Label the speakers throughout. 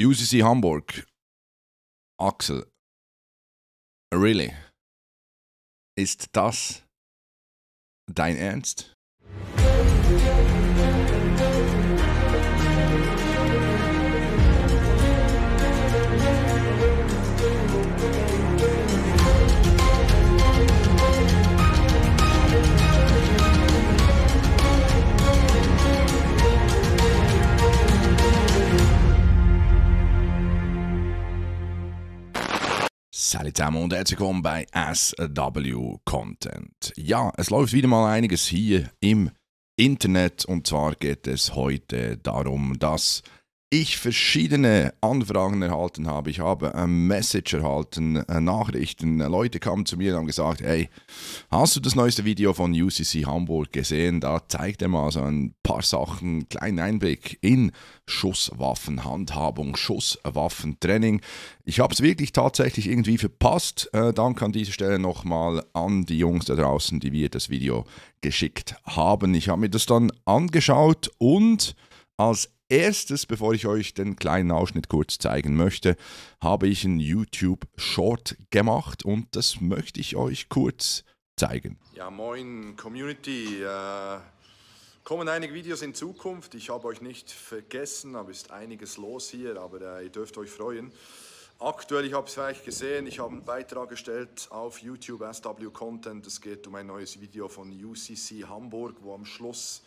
Speaker 1: UCC Hamburg. Axel.
Speaker 2: Really? Ist das dein Ernst? Hallo zusammen und herzlich willkommen bei SW Content. Ja, es läuft wieder mal einiges hier im Internet und zwar geht es heute darum, dass ich verschiedene Anfragen erhalten habe. Ich habe ein Message erhalten, Nachrichten. Leute kamen zu mir und haben gesagt, hey, hast du das neueste Video von UCC Hamburg gesehen? Da zeigt er mal so ein paar Sachen, einen kleinen Einblick in Schusswaffenhandhabung, Schusswaffentraining. Ich habe es wirklich tatsächlich irgendwie verpasst. Äh, danke an dieser Stelle nochmal an die Jungs da draußen, die wir das Video geschickt haben. Ich habe mir das dann angeschaut und als erstes, bevor ich euch den kleinen Ausschnitt kurz zeigen möchte, habe ich einen YouTube Short gemacht und das möchte ich euch kurz zeigen. Ja, moin Community. Äh, kommen einige Videos in Zukunft. Ich habe euch nicht vergessen, aber ist einiges los hier, aber äh, ihr dürft euch freuen. Aktuell, ich habe es vielleicht gesehen, ich habe einen Beitrag gestellt auf YouTube SW Content. Es geht um ein neues Video von UCC Hamburg, wo am Schluss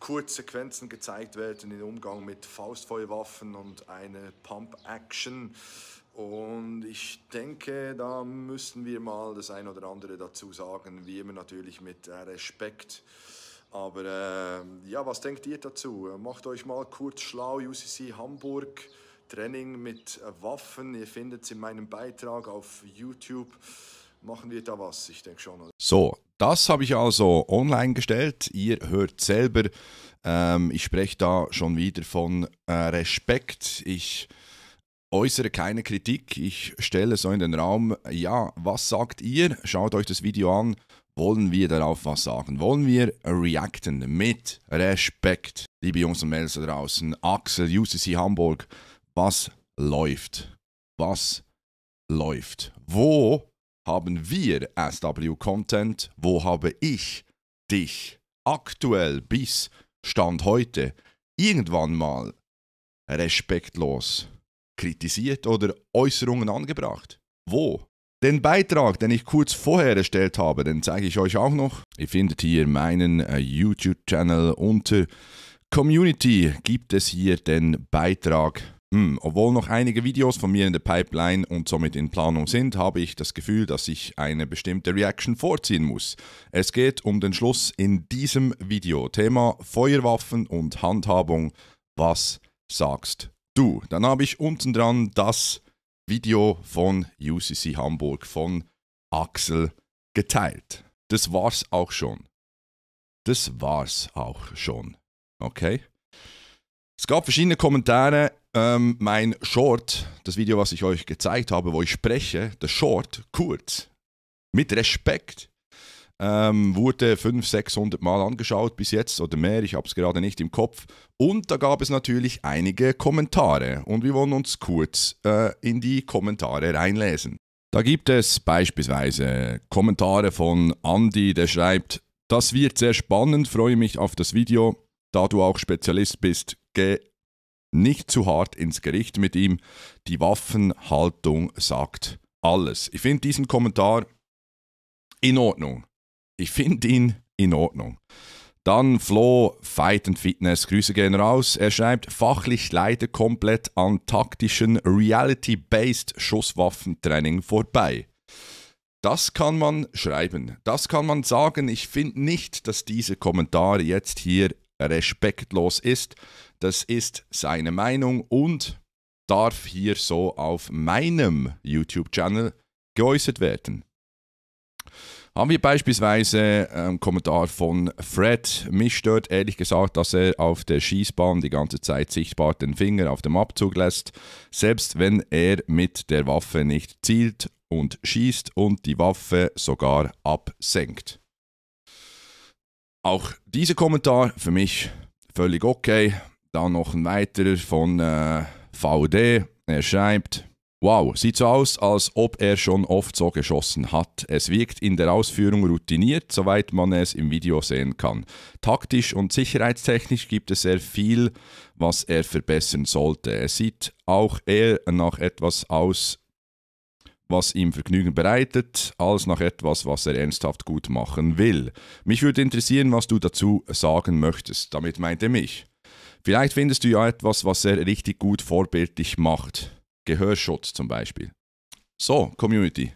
Speaker 2: Kurzsequenzen gezeigt werden im Umgang mit Faustfeuerwaffen und eine Pump-Action. Und ich denke, da müssen wir mal das ein oder andere dazu sagen, wie immer natürlich mit äh, Respekt. Aber äh, ja, was denkt ihr dazu? Macht euch mal kurz schlau, UCC Hamburg. Training mit Waffen. Ihr findet es in meinem Beitrag auf YouTube. Machen wir da was? Ich denke schon. So, das habe ich also online gestellt. Ihr hört selber. Ähm, ich spreche da schon wieder von äh, Respekt. Ich äußere keine Kritik. Ich stelle so in den Raum, ja, was sagt ihr? Schaut euch das Video an. Wollen wir darauf was sagen? Wollen wir reacten mit Respekt? Liebe Jungs und Mädels da draußen, Axel, UCC Hamburg, was läuft? Was läuft? Wo haben wir SW Content, wo habe ich dich aktuell bis Stand heute irgendwann mal respektlos kritisiert oder Äußerungen angebracht? Wo? Den Beitrag, den ich kurz vorher erstellt habe, den zeige ich euch auch noch. Ihr findet hier meinen äh, YouTube-Channel unter Community. Gibt es hier den Beitrag hm, obwohl noch einige Videos von mir in der Pipeline und somit in Planung sind, habe ich das Gefühl, dass ich eine bestimmte Reaction vorziehen muss. Es geht um den Schluss in diesem Video. Thema Feuerwaffen und Handhabung. Was sagst du? Dann habe ich unten dran das Video von UCC Hamburg von Axel geteilt. Das war's auch schon. Das war's auch schon. Okay? Es gab verschiedene Kommentare. Ähm, mein Short, das Video, was ich euch gezeigt habe, wo ich spreche, der Short, kurz, mit Respekt, ähm, wurde 500, 600 Mal angeschaut bis jetzt oder mehr, ich habe es gerade nicht im Kopf. Und da gab es natürlich einige Kommentare und wir wollen uns kurz äh, in die Kommentare reinlesen. Da gibt es beispielsweise Kommentare von Andy, der schreibt, das wird sehr spannend, freue mich auf das Video. Da du auch Spezialist bist, gehe nicht zu hart ins Gericht mit ihm. Die Waffenhaltung sagt alles. Ich finde diesen Kommentar in Ordnung. Ich finde ihn in Ordnung. Dann Flo, Fight and Fitness, Grüße gehen raus. Er schreibt, fachlich leide komplett an taktischen Reality-Based Schusswaffentraining vorbei. Das kann man schreiben, das kann man sagen. Ich finde nicht, dass dieser Kommentar jetzt hier respektlos ist. Das ist seine Meinung und darf hier so auf meinem YouTube-Channel geäußert werden. Haben wir beispielsweise einen ähm, Kommentar von Fred. Mich stört ehrlich gesagt, dass er auf der Schießbahn die ganze Zeit sichtbar den Finger auf dem Abzug lässt, selbst wenn er mit der Waffe nicht zielt und schießt und die Waffe sogar absenkt. Auch dieser Kommentar für mich völlig okay. Dann noch ein weiterer von äh, VD. Er schreibt, Wow, sieht so aus, als ob er schon oft so geschossen hat. Es wirkt in der Ausführung routiniert, soweit man es im Video sehen kann. Taktisch und sicherheitstechnisch gibt es sehr viel, was er verbessern sollte. Es sieht auch eher nach etwas aus, was ihm Vergnügen bereitet, als nach etwas, was er ernsthaft gut machen will. Mich würde interessieren, was du dazu sagen möchtest. Damit meint er mich. Vielleicht findest du ja etwas, was er richtig gut vorbildlich macht. Gehörschutz zum Beispiel. So, Community.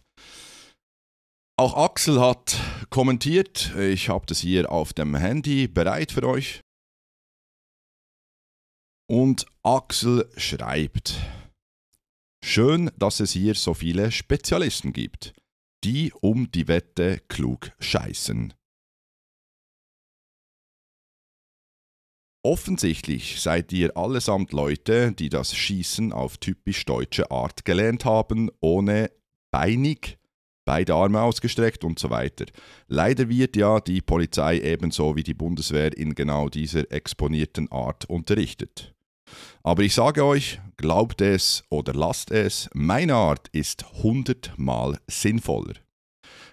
Speaker 2: Auch Axel hat kommentiert. Ich habe das hier auf dem Handy bereit für euch. Und Axel schreibt, schön, dass es hier so viele Spezialisten gibt, die um die Wette klug scheißen. Offensichtlich seid ihr allesamt Leute, die das Schießen auf typisch deutsche Art gelernt haben, ohne beinig, beide Arme ausgestreckt und so weiter. Leider wird ja die Polizei ebenso wie die Bundeswehr in genau dieser exponierten Art unterrichtet. Aber ich sage euch, glaubt es oder lasst es, meine Art ist hundertmal sinnvoller.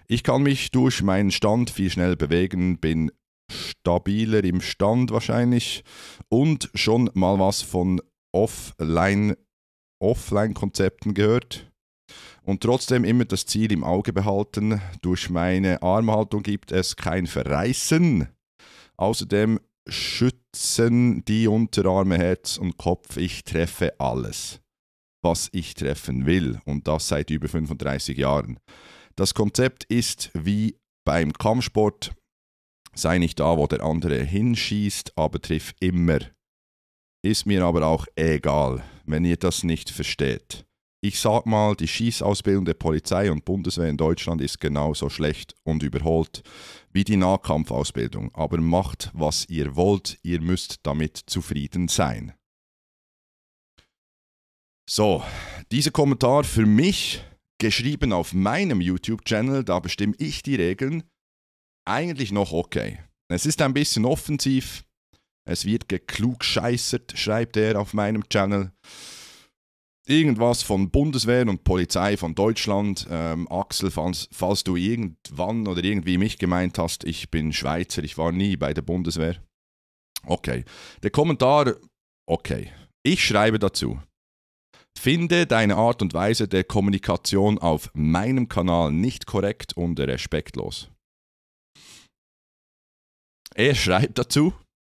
Speaker 2: Ich kann mich durch meinen Stand viel schnell bewegen, bin stabiler im Stand wahrscheinlich und schon mal was von Offline, Offline-Konzepten gehört. Und trotzdem immer das Ziel im Auge behalten, durch meine Armhaltung gibt es kein Verreißen. Außerdem schützen die Unterarme, Herz und Kopf. Ich treffe alles, was ich treffen will. Und das seit über 35 Jahren. Das Konzept ist wie beim Kampfsport Sei nicht da, wo der andere hinschießt, aber triff immer. Ist mir aber auch egal, wenn ihr das nicht versteht. Ich sag mal, die Schießausbildung der Polizei und Bundeswehr in Deutschland ist genauso schlecht und überholt wie die Nahkampfausbildung. Aber macht, was ihr wollt, ihr müsst damit zufrieden sein. So, dieser Kommentar für mich, geschrieben auf meinem YouTube-Channel, da bestimme ich die Regeln, eigentlich noch okay. Es ist ein bisschen offensiv. Es wird geklugscheißert, schreibt er auf meinem Channel. Irgendwas von Bundeswehr und Polizei von Deutschland. Ähm, Axel, falls, falls du irgendwann oder irgendwie mich gemeint hast, ich bin Schweizer, ich war nie bei der Bundeswehr. Okay. Der Kommentar, okay. Ich schreibe dazu. Finde deine Art und Weise der Kommunikation auf meinem Kanal nicht korrekt und respektlos. Er schreibt dazu,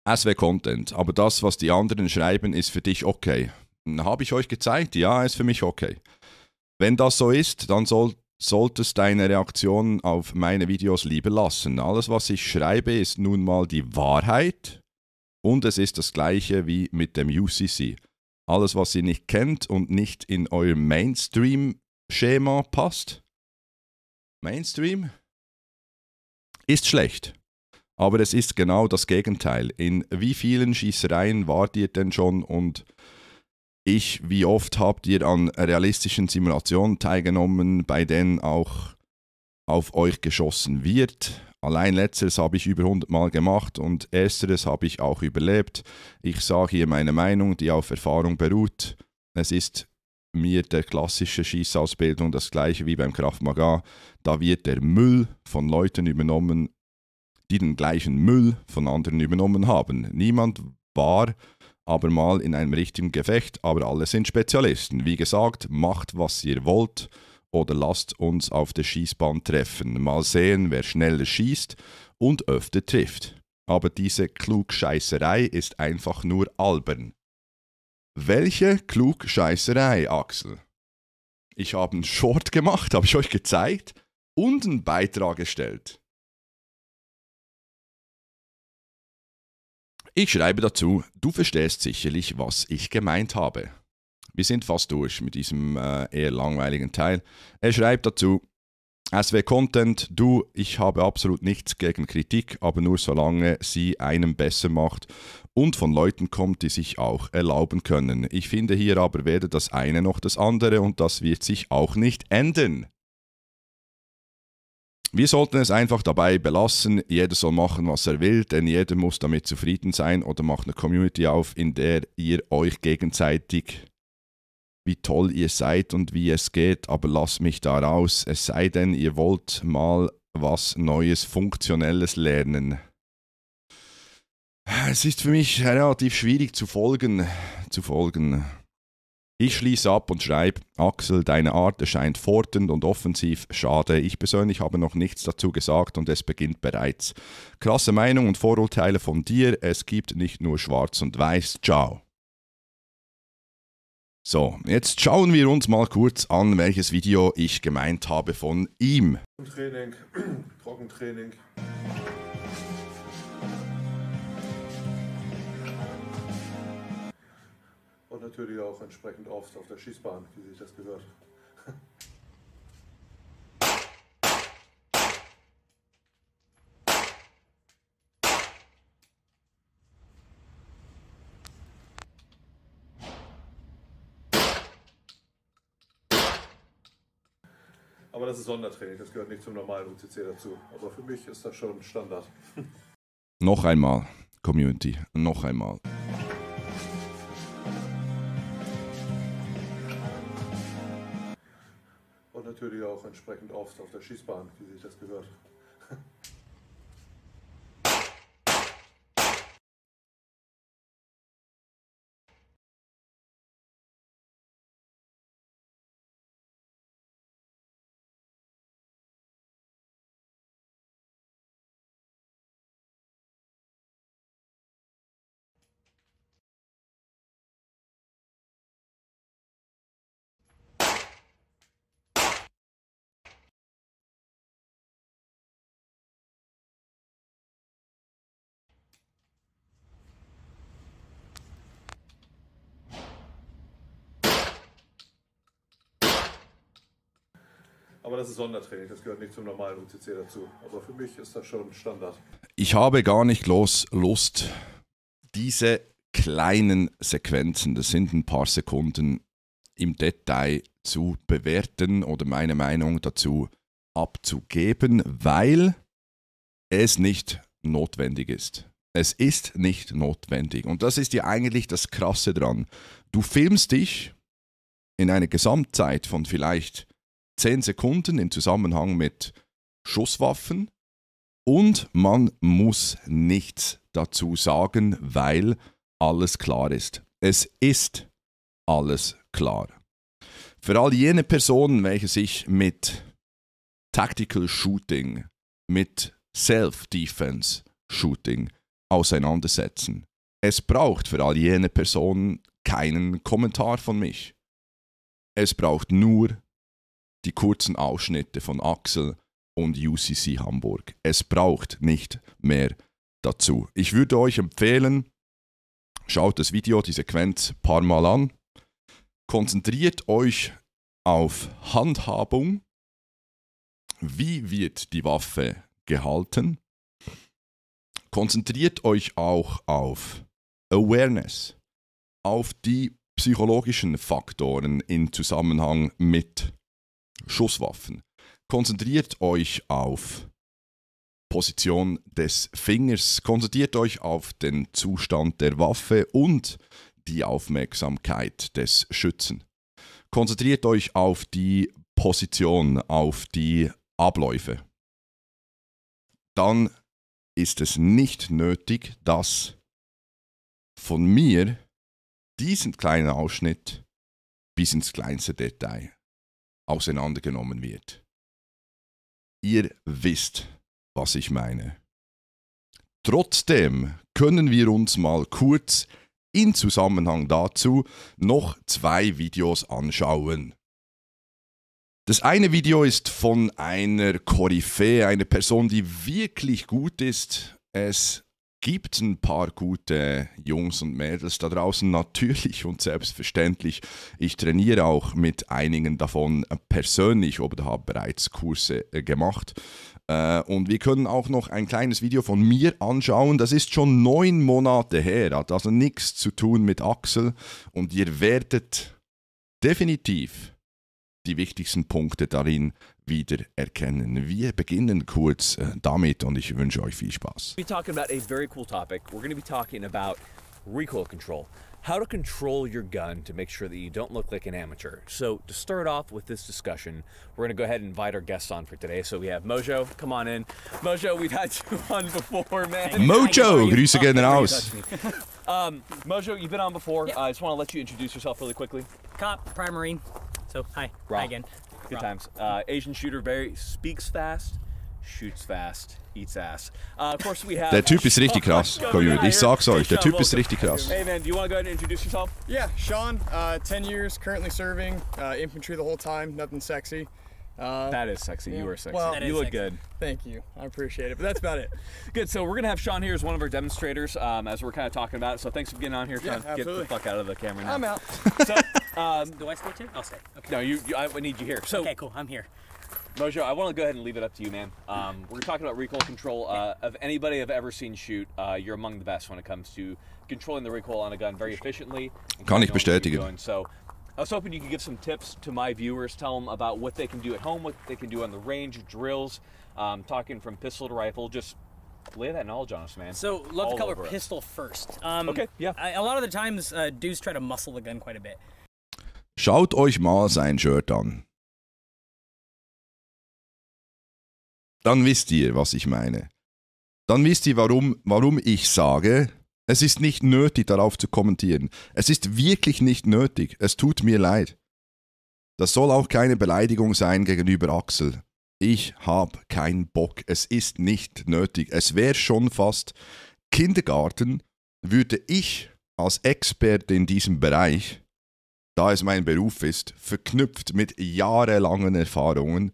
Speaker 2: SW Content, aber das, was die anderen schreiben, ist für dich okay. Hm, Habe ich euch gezeigt? Ja, ist für mich okay. Wenn das so ist, dann soll, solltest deine Reaktion auf meine Videos lieber lassen. Alles, was ich schreibe, ist nun mal die Wahrheit und es ist das gleiche wie mit dem UCC. Alles, was ihr nicht kennt und nicht in euer Mainstream-Schema passt, Mainstream ist schlecht. Aber es ist genau das Gegenteil. In wie vielen Schießereien wart ihr denn schon und ich, wie oft habt ihr an realistischen Simulationen teilgenommen, bei denen auch auf euch geschossen wird? Allein letzteres habe ich über 100 Mal gemacht und ersteres habe ich auch überlebt. Ich sage hier meine Meinung, die auf Erfahrung beruht. Es ist mir der klassische Schießausbildung das gleiche wie beim Kraft Maga. Da wird der Müll von Leuten übernommen, die den gleichen Müll von anderen übernommen haben. Niemand war aber mal in einem richtigen Gefecht, aber alle sind Spezialisten. Wie gesagt, macht, was ihr wollt oder lasst uns auf der Schießbahn treffen. Mal sehen, wer schneller schießt und öfter trifft. Aber diese Klugscheißerei ist einfach nur albern. Welche Klugscheißerei, Axel? Ich habe einen Short gemacht, habe ich euch gezeigt und einen Beitrag gestellt. Ich schreibe dazu, du verstehst sicherlich, was ich gemeint habe. Wir sind fast durch mit diesem äh, eher langweiligen Teil. Er schreibt dazu, SW Content, du, ich habe absolut nichts gegen Kritik, aber nur solange sie einem besser macht und von Leuten kommt, die sich auch erlauben können. Ich finde hier aber weder das eine noch das andere und das wird sich auch nicht ändern. Wir sollten es einfach dabei belassen, jeder soll machen, was er will, denn jeder muss damit zufrieden sein oder macht eine Community auf, in der ihr euch gegenseitig wie toll ihr seid und wie es geht, aber lasst mich da raus, es sei denn, ihr wollt mal was Neues, Funktionelles lernen. Es ist für mich relativ schwierig zu folgen, zu folgen. Ich schließe ab und schreibe, Axel, deine Art erscheint fordernd und offensiv. Schade, ich persönlich habe noch nichts dazu gesagt und es beginnt bereits. Krasse Meinung und Vorurteile von dir, es gibt nicht nur schwarz und weiß. Ciao. So, jetzt schauen wir uns mal kurz an, welches Video ich gemeint habe von ihm. Trockentraining. Trockentraining. und natürlich auch entsprechend oft auf der Schießbahn, wie sich das gehört. Aber das ist Sondertraining, das gehört nicht zum normalen UCC dazu. Aber für mich ist das schon Standard. noch einmal, Community, noch einmal. natürlich auch entsprechend oft auf der Schießbahn, wie sich das gehört. Aber das ist Sondertraining, das gehört nicht zum normalen UCC dazu. Aber für mich ist das schon Standard. Ich habe gar nicht los Lust, diese kleinen Sequenzen, das sind ein paar Sekunden, im Detail zu bewerten oder meine Meinung dazu abzugeben, weil es nicht notwendig ist. Es ist nicht notwendig. Und das ist ja eigentlich das Krasse dran. Du filmst dich in einer Gesamtzeit von vielleicht 10 Sekunden im Zusammenhang mit Schusswaffen. Und man muss nichts dazu sagen, weil alles klar ist. Es ist alles klar. Für all jene Personen, welche sich mit Tactical Shooting, mit Self-Defense Shooting auseinandersetzen. Es braucht für all jene Personen keinen Kommentar von mich. Es braucht nur die kurzen Ausschnitte von Axel und UCC Hamburg. Es braucht nicht mehr dazu. Ich würde euch empfehlen, schaut das Video, die Sequenz ein paar Mal an. Konzentriert euch auf Handhabung. Wie wird die Waffe gehalten? Konzentriert euch auch auf Awareness, auf die psychologischen Faktoren im Zusammenhang mit Schusswaffen. Konzentriert euch auf Position des Fingers, konzentriert euch auf den Zustand der Waffe und die Aufmerksamkeit des Schützen. Konzentriert euch auf die Position, auf die Abläufe. Dann ist es nicht nötig, dass von mir diesen kleinen Ausschnitt bis ins kleinste Detail auseinandergenommen wird. Ihr wisst, was ich meine. Trotzdem können wir uns mal kurz in Zusammenhang dazu noch zwei Videos anschauen. Das eine Video ist von einer Koryphäe, einer Person, die wirklich gut ist, es gibt ein paar gute Jungs und Mädels da draußen natürlich und selbstverständlich. Ich trainiere auch mit einigen davon persönlich oder habe bereits Kurse äh, gemacht. Äh, und wir können auch noch ein kleines Video von mir anschauen. Das ist schon neun Monate her, hat also nichts zu tun mit Axel. Und ihr werdet definitiv die wichtigsten Punkte darin wieder erkennen. Wir beginnen kurz äh, damit und ich wünsche euch viel Spaß.
Speaker 1: We're talking about a very cool topic. We're going to be talking about recoil control. How to control your gun to make sure that you don't look like an amateur. So to start off with this discussion, we're gonna go ahead and invite our guests on for today. So we have Mojo, come on in. Mojo, we've had you on before, man. Mojo, Grüße gehen raus. Um, Mojo, you've been on before. Yep. Uh, I just wanna let you introduce yourself really quickly. Cop, Primarine. So hi, Rob. hi again. Good times. Uh, Asian shooter very speaks fast. Shoots fast, eats ass. Uh, of course we have Der Typ ist richtig krass, Community. Oh, ich sag's euch, der Typ ist richtig krass. Hey man, do you want to go ahead and introduce yourself? Yeah, Sean, uh, 10 years, currently serving, uh, infantry the whole time, nothing sexy. Uh, that is sexy. Yeah. You are sexy. Well, you look sexy. good. Thank you. I appreciate it. But that's about it. good. So we're gonna have Sean here as one of our demonstrators um, as we're kind of talking about it. So thanks for getting on here, Sean. Yeah, get the fuck out of the camera. Now. I'm out. so, um, do I stay too? I'll stay. Okay. No, you. you I need you here. So okay, cool. I'm here. Mojo, I want to go ahead and leave it up to you, man. Um, we're talking about recoil control. Uh, of anybody I've ever seen shoot, uh, you're among the best when it comes to controlling the recoil on a gun very efficiently. Kann ich bestätigen. So I was hoping you could give some tips to my viewers, tell them about what they can do at home, what they can do on the range, drills, um, talking from pistol to rifle, just lay that knowledge on us, man. So, love All to cover pistol us. first. Um, okay,
Speaker 3: yeah. I, a lot of the times, uh, dudes try to muscle the gun quite a bit.
Speaker 2: Schaut euch mal sein Shirt an. Dann wisst ihr, was ich meine. Dann wisst ihr, warum, warum ich sage, Es ist nicht nötig, darauf zu kommentieren. Es ist wirklich nicht nötig. Es tut mir leid. Das soll auch keine Beleidigung sein gegenüber Axel. Ich habe keinen Bock. Es ist nicht nötig. Es wäre schon fast Kindergarten, würde ich als Experte in diesem Bereich, da es mein Beruf ist, verknüpft mit jahrelangen Erfahrungen,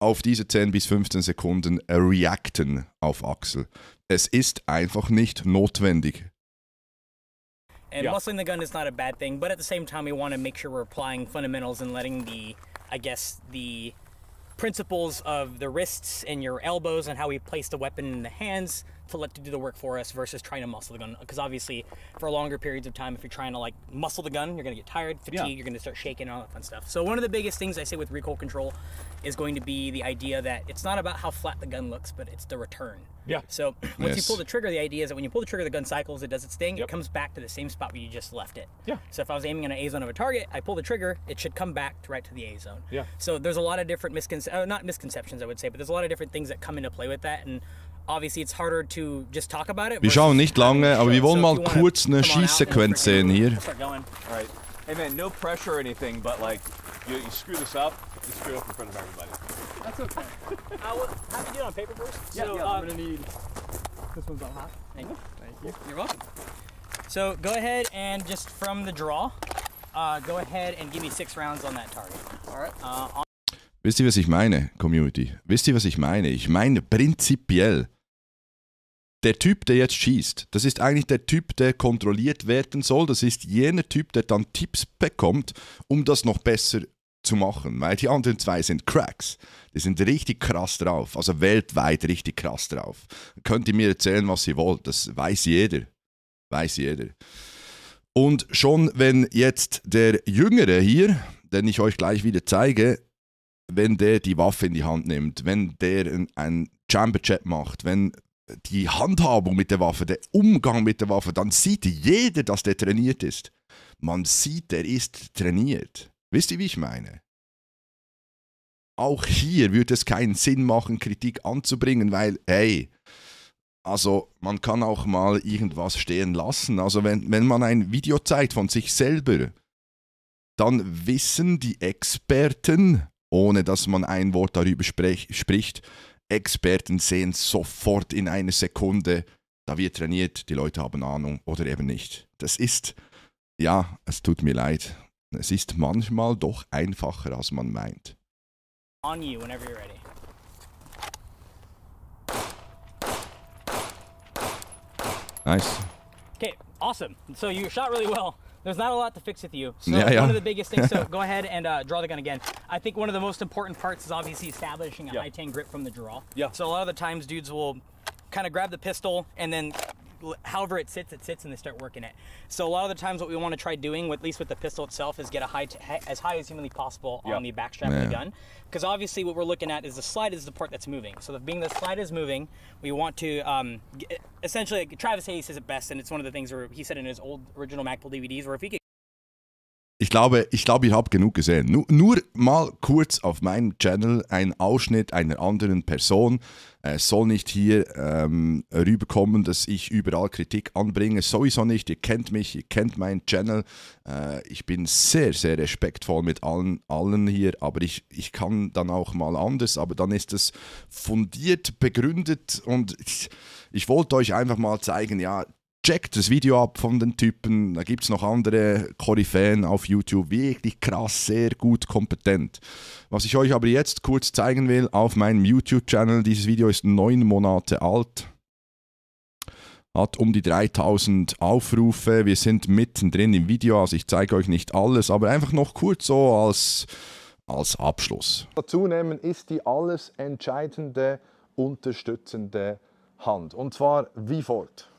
Speaker 2: auf diese 10 bis 15 Sekunden reacten auf Axel. Es ist einfach nicht notwendig.
Speaker 3: And yeah. muscling also the gun is not a bad thing, but at the same time, we want to make sure we're applying fundamentals and letting the, I guess, the principles of the wrists and your elbows and how we place the weapon in the hands to let to do the work for us versus trying to muscle the gun. Because obviously, for longer periods of time, if you're trying to like muscle the gun, you're gonna get tired, fatigue, yeah. you're gonna start shaking, and all that fun stuff. So one of the biggest things I say with recoil control is going to be the idea that it's not about how flat the gun looks, but it's the return. Yeah. So once yes. you pull the trigger, the idea is that when you pull the trigger, the gun cycles, it does its thing, yep. it comes back to the same spot where you just left it. Yeah. So if I was aiming at an A zone of a target, I pull the trigger, it should come back to right to the A zone. Yeah. So there's a lot of different misconceptions, uh, not misconceptions, I would say, but there's a lot of different things that come into play with that, and Wir schauen nicht
Speaker 2: lange, aber wir wollen mal kurz eine Schießsequenz sehen hier.
Speaker 1: Hey man, no pressure or anything, but like, you, you screw this up,
Speaker 3: so, go ahead and just from the draw, uh, go ahead and give me six rounds on that target. All right. Uh,
Speaker 2: Wisst ihr, was ich meine, Community? Wisst ihr, was ich meine? Ich meine prinzipiell der Typ, der jetzt schießt, das ist eigentlich der Typ, der kontrolliert werden soll. Das ist jener Typ, der dann Tipps bekommt, um das noch besser zu machen, weil die anderen zwei sind Cracks. Die sind richtig krass drauf, also weltweit richtig krass drauf. Könnt ihr mir erzählen, was ihr wollt, das weiß jeder. Weiß jeder. Und schon wenn jetzt der Jüngere hier, den ich euch gleich wieder zeige, wenn der die Waffe in die Hand nimmt, wenn der ein Chamber Chamberchat macht, wenn die Handhabung mit der Waffe, der Umgang mit der Waffe, dann sieht jeder, dass der trainiert ist. Man sieht, er ist trainiert. Wisst ihr, wie ich meine? Auch hier würde es keinen Sinn machen, Kritik anzubringen, weil, hey, also man kann auch mal irgendwas stehen lassen. Also wenn, wenn man ein Video zeigt von sich selber, dann wissen die Experten, ohne dass man ein Wort darüber sprech, spricht, Experten sehen sofort in einer Sekunde, da wird trainiert, die Leute haben Ahnung oder eben nicht. Das ist, ja, es tut mir leid, es ist manchmal doch einfacher, als man meint.
Speaker 3: On you whenever you're ready. Nice. Okay, awesome. So you shot really well. there's not a lot to fix with you. So yeah, yeah. one of the biggest things, so go ahead and uh, draw the gun again. I think one of the most important parts is obviously establishing a yeah. high 10 grip from the draw. Yeah. So a lot of the times dudes will kind of grab the pistol and then however it sits, it sits and they start working it. So a lot of the times what we want to try doing, with, at least with the pistol itself, is get a high as high as humanly possible yep. on the backstrap yeah. of the gun. Because obviously what we're looking at is the slide is the part that's moving. So the, being the slide is moving, we want to um, essentially, like Travis Hayes says it best, and it's one of the things where he said in his old original MacBook DVDs, where if he could
Speaker 2: Ich glaube, ich, glaube, ich habe genug gesehen. Nur, nur, mal kurz auf meinem Channel ein Ausschnitt einer anderen Person. Es soll nicht hier ähm, rüberkommen, dass ich überall Kritik anbringe. Sowieso nicht. Ihr kennt mich, ihr kennt meinen Channel. Äh, ich bin sehr, sehr respektvoll mit allen, allen hier. Aber ich, ich kann dann auch mal anders. Aber dann ist es fundiert, begründet. Und ich, ich wollte euch einfach mal zeigen, ja, checkt das Video ab von den Typen. Da gibt es noch andere Koryphäen auf YouTube. Wirklich krass, sehr gut, kompetent. Was ich euch aber jetzt kurz zeigen will auf meinem YouTube-Channel, dieses Video ist neun Monate alt, hat um die 3000 Aufrufe. Wir sind mittendrin im Video, also ich zeige euch nicht alles, aber einfach noch kurz so als, als Abschluss. Dazu nehmen ist die alles entscheidende, unterstützende Hand. Und zwar wie folgt.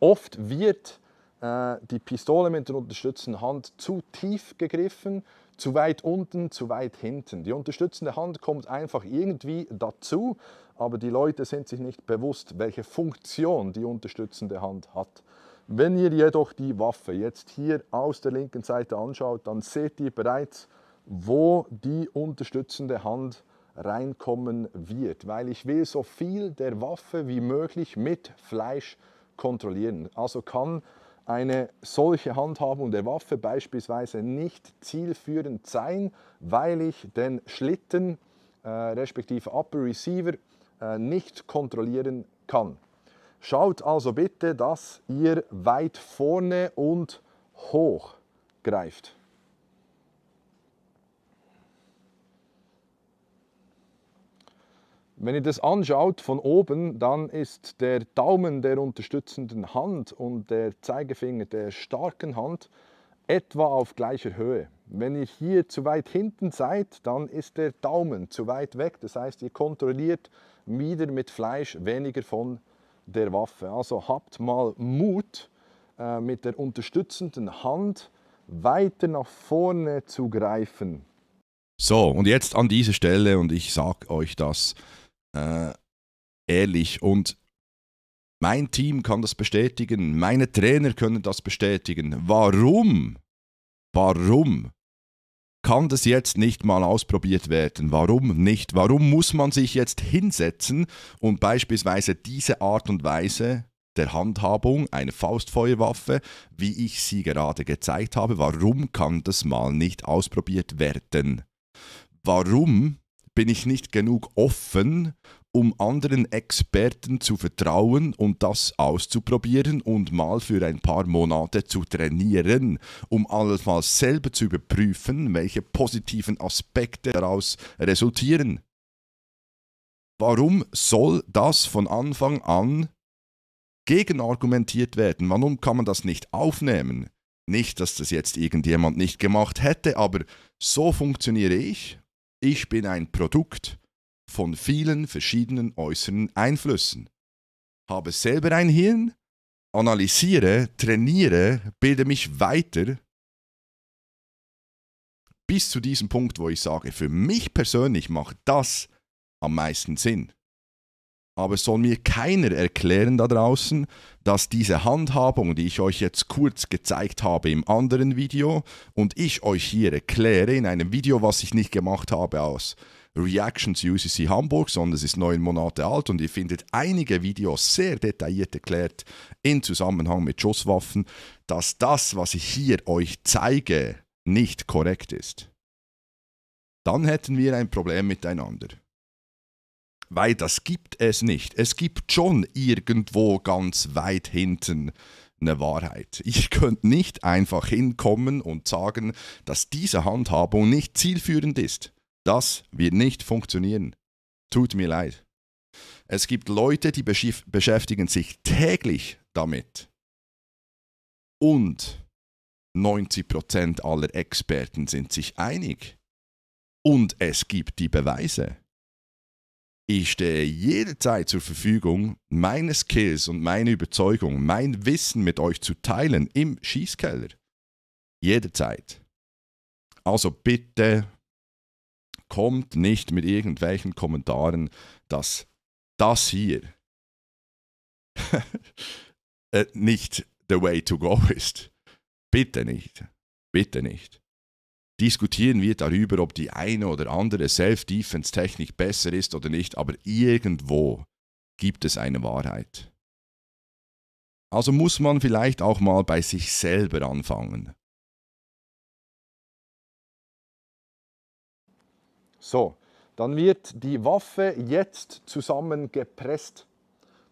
Speaker 2: Oft wird äh, die Pistole mit der unterstützenden Hand zu tief gegriffen, zu weit unten, zu weit hinten. Die unterstützende Hand kommt einfach irgendwie dazu, aber die Leute sind sich nicht bewusst, welche Funktion die unterstützende Hand hat. Wenn ihr jedoch die Waffe jetzt hier aus der linken Seite anschaut, dann seht ihr bereits, wo die unterstützende Hand reinkommen wird, weil ich will so viel der Waffe wie möglich mit Fleisch kontrollieren. Also kann eine solche Handhabung der Waffe beispielsweise nicht zielführend sein, weil ich den Schlitten äh, respektive Upper Receiver äh, nicht kontrollieren kann. Schaut also bitte, dass ihr weit vorne und hoch greift. Wenn ihr das anschaut von oben, dann ist der Daumen der unterstützenden Hand und der Zeigefinger der starken Hand etwa auf gleicher Höhe. Wenn ihr hier zu weit hinten seid, dann ist der Daumen zu weit weg. Das heißt, ihr kontrolliert wieder mit Fleisch weniger von der Waffe. Also habt mal Mut, äh, mit der unterstützenden Hand weiter nach vorne zu greifen. So, und jetzt an dieser Stelle, und ich sage euch das äh, ehrlich. Und mein Team kann das bestätigen, meine Trainer können das bestätigen. Warum? Warum kann das jetzt nicht mal ausprobiert werden? Warum nicht? Warum muss man sich jetzt hinsetzen und beispielsweise diese Art und Weise der Handhabung eine Faustfeuerwaffe, wie ich sie gerade gezeigt habe, warum kann das mal nicht ausprobiert werden? Warum bin ich nicht genug offen, um anderen Experten zu vertrauen und das auszuprobieren und mal für ein paar Monate zu trainieren, um alles mal selber zu überprüfen, welche positiven Aspekte daraus resultieren. Warum soll das von Anfang an gegenargumentiert werden? Warum kann man das nicht aufnehmen? Nicht, dass das jetzt irgendjemand nicht gemacht hätte, aber so funktioniere ich ich bin ein Produkt von vielen verschiedenen äußeren Einflüssen. Habe selber ein Hirn, analysiere, trainiere, bilde mich weiter bis zu diesem Punkt, wo ich sage, für mich persönlich macht das am meisten Sinn aber es soll mir keiner erklären da draußen, dass diese Handhabung, die ich euch jetzt kurz gezeigt habe im anderen Video und ich euch hier erkläre in einem Video, was ich nicht gemacht habe aus Reactions UCC Hamburg, sondern es ist neun Monate alt und ihr findet einige Videos sehr detailliert erklärt in Zusammenhang mit Schusswaffen, dass das, was ich hier euch zeige, nicht korrekt ist. Dann hätten wir ein Problem miteinander. Weil das gibt es nicht. Es gibt schon irgendwo ganz weit hinten eine Wahrheit. Ich könnte nicht einfach hinkommen und sagen, dass diese Handhabung nicht zielführend ist. Das wird nicht funktionieren. Tut mir leid. Es gibt Leute, die beschäftigen sich täglich damit. Und 90% aller Experten sind sich einig. Und es gibt die Beweise. Ich stehe jederzeit zur Verfügung, meine Skills und meine Überzeugung, mein Wissen mit euch zu teilen im Schießkeller. Jederzeit. Also bitte kommt nicht mit irgendwelchen Kommentaren, dass das hier äh, nicht the way to go ist. Bitte nicht. Bitte nicht diskutieren wir darüber, ob die eine oder andere Self-Defense-Technik besser ist oder nicht, aber irgendwo gibt es eine Wahrheit. Also muss man vielleicht auch mal bei sich selber anfangen. So, dann wird die Waffe jetzt zusammengepresst.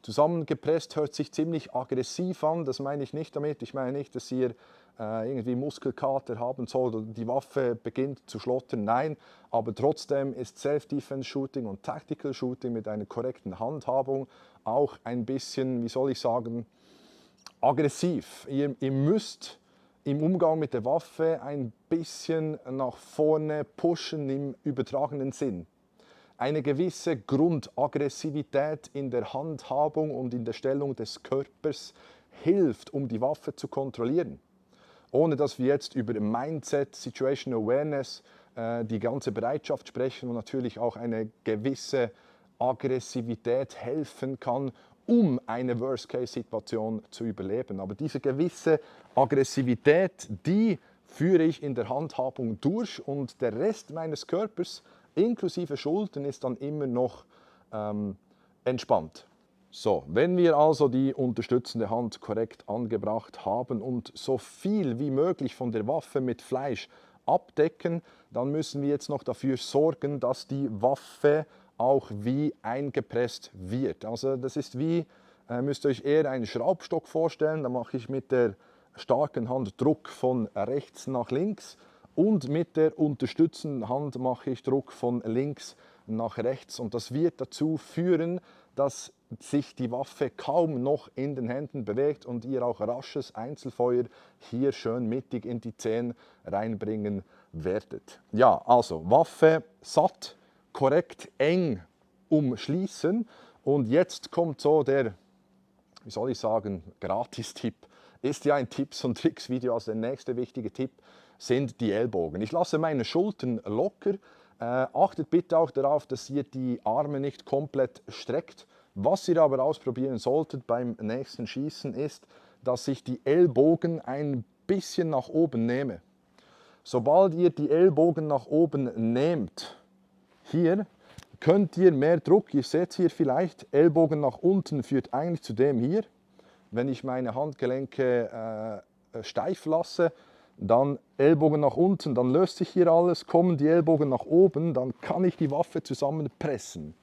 Speaker 2: Zusammengepresst hört sich ziemlich aggressiv an, das meine ich nicht damit. Ich meine nicht, dass ihr äh, irgendwie Muskelkater haben sollt oder die Waffe beginnt zu schlottern. Nein, aber trotzdem ist Self-Defense-Shooting und Tactical-Shooting mit einer korrekten Handhabung auch ein bisschen, wie soll ich sagen, aggressiv. Ihr, ihr müsst im Umgang mit der Waffe ein bisschen nach vorne pushen im übertragenen Sinn eine gewisse Grundaggressivität in der Handhabung und in der Stellung des Körpers hilft, um die Waffe zu kontrollieren. Ohne dass wir jetzt über Mindset, Situation Awareness, äh, die ganze Bereitschaft sprechen und natürlich auch eine gewisse Aggressivität helfen kann, um eine Worst-Case-Situation zu überleben. Aber diese gewisse Aggressivität, die führe ich in der Handhabung durch und der Rest meines Körpers inklusive Schultern ist dann immer noch ähm, entspannt. So, wenn wir also die unterstützende Hand korrekt angebracht haben und so viel wie möglich von der Waffe mit Fleisch abdecken, dann müssen wir jetzt noch dafür sorgen, dass die Waffe auch wie eingepresst wird. Also das ist wie, äh, müsst ihr euch eher einen Schraubstock vorstellen, da mache ich mit der starken Hand Druck von rechts nach links und mit der unterstützenden Hand mache ich Druck von links nach rechts. Und das wird dazu führen, dass sich die Waffe kaum noch in den Händen bewegt und ihr auch rasches Einzelfeuer hier schön mittig in die Zehen reinbringen werdet. Ja, also Waffe satt, korrekt, eng umschließen. Und jetzt kommt so der, wie soll ich sagen, Gratis-Tipp. Ist ja ein Tipps- und Tricks-Video, also der nächste wichtige Tipp sind die Ellbogen. Ich lasse meine Schultern locker. Äh, achtet bitte auch darauf, dass ihr die Arme nicht komplett streckt. Was ihr aber ausprobieren solltet beim nächsten Schießen ist, dass ich die Ellbogen ein bisschen nach oben nehme. Sobald ihr die Ellbogen nach oben nehmt, hier könnt ihr mehr Druck, ihr seht hier vielleicht, Ellbogen nach unten führt eigentlich zu dem hier. Wenn ich meine Handgelenke äh, steif lasse, dann Ellbogen nach unten, dann löst sich hier alles, kommen die Ellbogen nach oben, dann kann ich die Waffe zusammenpressen.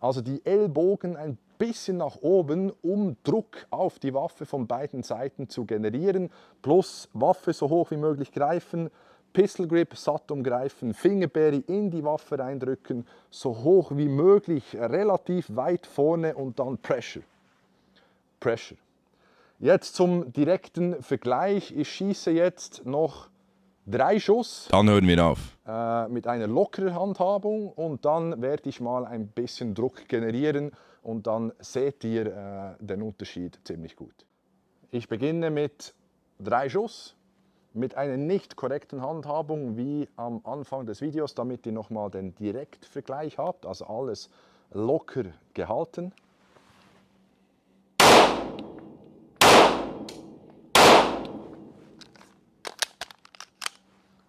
Speaker 2: Also die Ellbogen ein bisschen nach oben, um Druck auf die Waffe von beiden Seiten zu generieren, plus Waffe so hoch wie möglich greifen, Pistol Grip satt umgreifen, Fingerberry in die Waffe reindrücken, so hoch wie möglich, relativ weit vorne und dann Pressure. Pressure. Jetzt zum direkten Vergleich. Ich schieße jetzt noch drei Schuss. Dann hören wir auf. Äh, mit einer lockeren Handhabung und dann werde ich mal ein bisschen Druck generieren und dann seht ihr äh, den Unterschied ziemlich gut. Ich beginne mit drei Schuss mit einer nicht korrekten Handhabung wie am Anfang des Videos, damit ihr nochmal den Direktvergleich habt, also alles locker gehalten.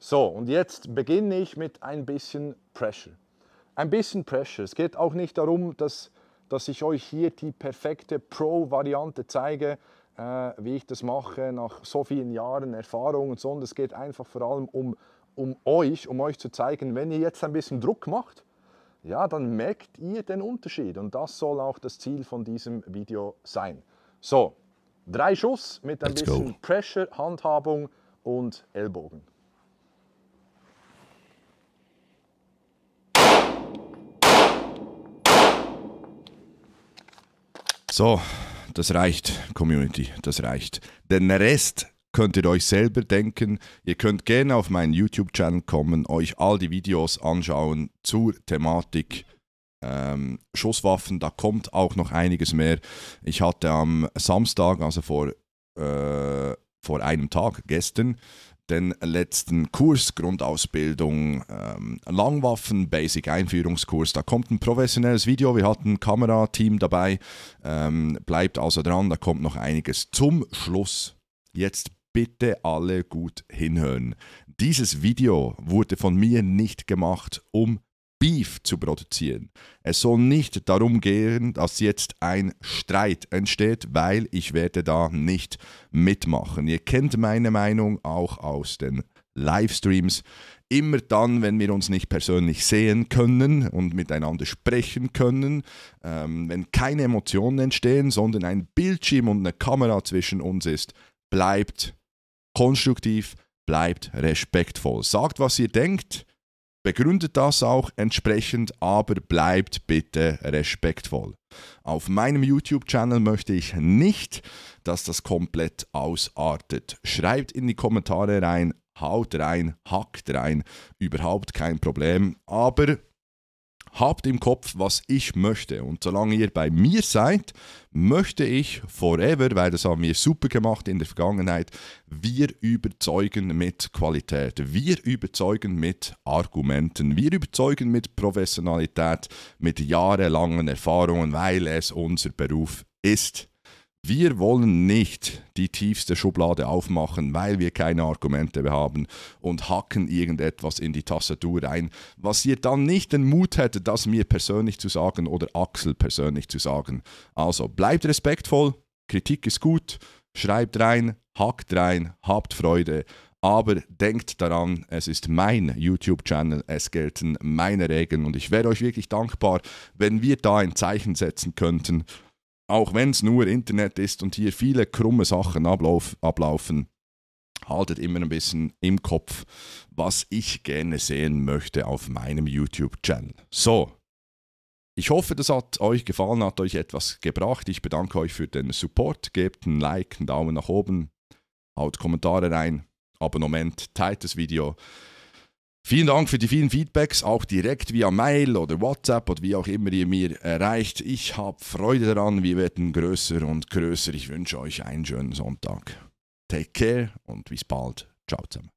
Speaker 2: So, und jetzt beginne ich mit ein bisschen Pressure. Ein bisschen Pressure. Es geht auch nicht darum, dass, dass ich euch hier die perfekte Pro-Variante zeige, äh, wie ich das mache nach so vielen Jahren Erfahrung und so. Und es geht einfach vor allem um, um euch, um euch zu zeigen, wenn ihr jetzt ein bisschen Druck macht, ja, dann merkt ihr den Unterschied. Und das soll auch das Ziel von diesem Video sein. So, drei Schuss mit ein Let's bisschen go. Pressure, Handhabung und Ellbogen. So, das reicht, Community, das reicht. Den Rest könnt ihr euch selber denken. Ihr könnt gerne auf meinen YouTube-Channel kommen, euch all die Videos anschauen zur Thematik ähm, Schusswaffen. Da kommt auch noch einiges mehr. Ich hatte am Samstag, also vor, äh, vor einem Tag, gestern, den letzten Kurs Grundausbildung ähm, Langwaffen Basic Einführungskurs. Da kommt ein professionelles Video. Wir hatten ein Kamerateam dabei. Ähm, bleibt also dran, da kommt noch einiges. Zum Schluss jetzt bitte alle gut hinhören. Dieses Video wurde von mir nicht gemacht, um Beef zu produzieren. Es soll nicht darum gehen, dass jetzt ein Streit entsteht, weil ich werde da nicht mitmachen. Ihr kennt meine Meinung auch aus den Livestreams. Immer dann, wenn wir uns nicht persönlich sehen können und miteinander sprechen können, ähm, wenn keine Emotionen entstehen, sondern ein Bildschirm und eine Kamera zwischen uns ist, bleibt konstruktiv, bleibt respektvoll. Sagt, was ihr denkt, Begründet das auch entsprechend, aber bleibt bitte respektvoll. Auf meinem YouTube-Channel möchte ich nicht, dass das komplett ausartet. Schreibt in die Kommentare rein, haut rein, hackt rein, überhaupt kein Problem. Aber Habt im Kopf, was ich möchte. Und solange ihr bei mir seid, möchte ich forever, weil das haben wir super gemacht in der Vergangenheit, wir überzeugen mit Qualität, wir überzeugen mit Argumenten, wir überzeugen mit Professionalität, mit jahrelangen Erfahrungen, weil es unser Beruf ist. Wir wollen nicht die tiefste Schublade aufmachen, weil wir keine Argumente mehr haben und hacken irgendetwas in die Tastatur rein, was ihr dann nicht den Mut hättet, das mir persönlich zu sagen oder Axel persönlich zu sagen. Also bleibt respektvoll, Kritik ist gut, schreibt rein, hackt rein, habt Freude. Aber denkt daran, es ist mein YouTube-Channel, es gelten meine Regeln und ich wäre euch wirklich dankbar, wenn wir da ein Zeichen setzen könnten auch wenn es nur Internet ist und hier viele krumme Sachen ablauf, ablaufen, haltet immer ein bisschen im Kopf, was ich gerne sehen möchte auf meinem YouTube-Channel. So, ich hoffe, das hat euch gefallen, hat euch etwas gebracht. Ich bedanke euch für den Support. Gebt einen Like, einen Daumen nach oben, haut Kommentare rein, Abonnement, teilt das Video. Vielen Dank für die vielen Feedbacks, auch direkt via Mail oder WhatsApp oder wie auch immer ihr mir erreicht. Ich habe Freude daran, wir werden größer und größer. Ich wünsche euch einen schönen Sonntag. Take care und bis bald. Ciao zusammen.